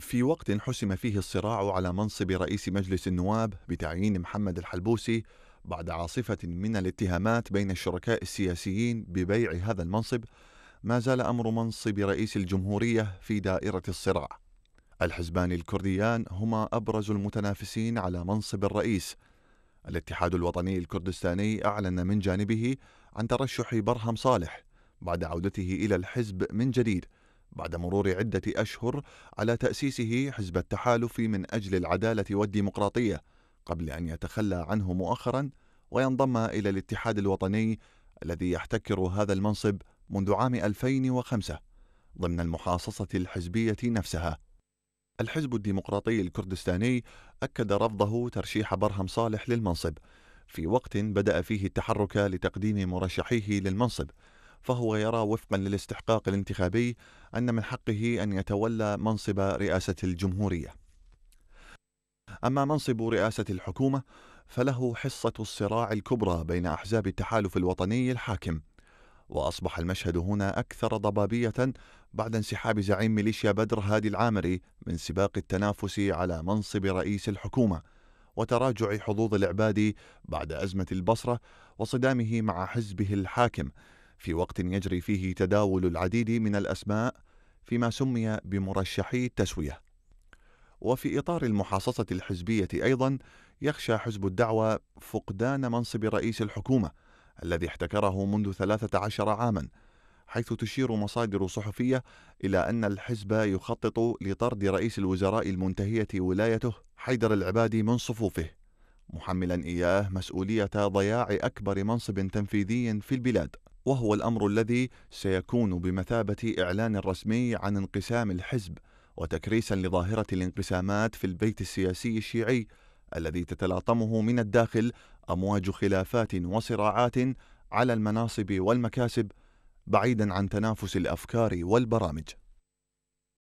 في وقت حسم فيه الصراع على منصب رئيس مجلس النواب بتعيين محمد الحلبوسي بعد عاصفة من الاتهامات بين الشركاء السياسيين ببيع هذا المنصب، ما زال أمر منصب رئيس الجمهورية في دائرة الصراع. الحزبان الكرديان هما أبرز المتنافسين على منصب الرئيس. الاتحاد الوطني الكردستاني أعلن من جانبه عن ترشح برهم صالح بعد عودته إلى الحزب من جديد بعد مرور عدة أشهر على تأسيسه حزب التحالف من أجل العدالة والديمقراطية قبل أن يتخلى عنه مؤخرا وينضم إلى الاتحاد الوطني الذي يحتكر هذا المنصب منذ عام 2005 ضمن المحاصصة الحزبية نفسها. الحزب الديمقراطي الكردستاني أكد رفضه ترشيح برهم صالح للمنصب في وقت بدأ فيه التحرك لتقديم مرشحيه للمنصب فهو يرى وفقا للاستحقاق الانتخابي أن من حقه أن يتولى منصب رئاسة الجمهورية. أما منصب رئاسة الحكومة فله حصة الصراع الكبرى بين أحزاب التحالف الوطني الحاكم. وأصبح المشهد هنا أكثر ضبابية بعد انسحاب زعيم ميليشيا بدر هادي العامري من سباق التنافس على منصب رئيس الحكومة وتراجع حظوظ العبادي بعد أزمة البصرة وصدامه مع حزبه الحاكم في وقت يجري فيه تداول العديد من الاسماء فيما سمي بمرشحي التسويه. وفي اطار المحاصصه الحزبيه ايضا يخشى حزب الدعوه فقدان منصب رئيس الحكومه الذي احتكره منذ 13 عاما حيث تشير مصادر صحفيه الى ان الحزب يخطط لطرد رئيس الوزراء المنتهيه ولايته حيدر العبادي من صفوفه محملا اياه مسؤوليه ضياع اكبر منصب تنفيذي في البلاد وهو الأمر الذي سيكون بمثابة إعلان رسمي عن انقسام الحزب وتكريسا لظاهرة الانقسامات في البيت السياسي الشيعي الذي تتلاطمه من الداخل أمواج خلافات وصراعات على المناصب والمكاسب بعيدا عن تنافس الأفكار والبرامج